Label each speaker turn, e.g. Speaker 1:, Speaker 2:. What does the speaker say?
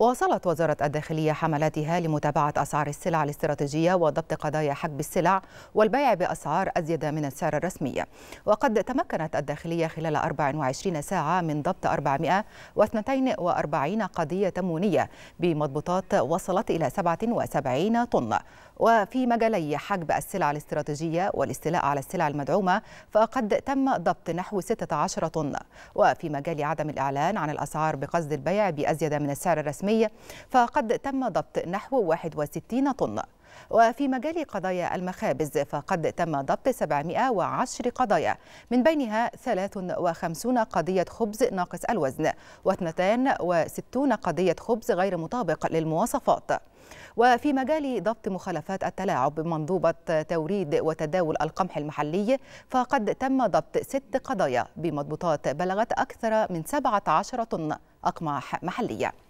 Speaker 1: واصلت وزارة الداخلية حملاتها لمتابعة أسعار السلع الاستراتيجية وضبط قضايا حجب السلع والبيع بأسعار أزيد من السعر الرسمي وقد تمكنت الداخلية خلال 24 ساعة من ضبط 442 قضية تمونيه بمضبوطات وصلت إلى 77 طن وفي مجالي حجب السلع الاستراتيجية والاستيلاء على السلع المدعومة فقد تم ضبط نحو 16 طن وفي مجال عدم الإعلان عن الأسعار بقصد البيع بأزيد من السعر الرسمي فقد تم ضبط نحو 61 طن وفي مجال قضايا المخابز فقد تم ضبط 710 قضايا من بينها 53 قضية خبز ناقص الوزن و62 قضية خبز غير مطابق للمواصفات وفي مجال ضبط مخالفات التلاعب بمنظومة توريد وتداول القمح المحلي فقد تم ضبط ست قضايا بمضبوطات بلغت أكثر من 17 طن أقماح محلية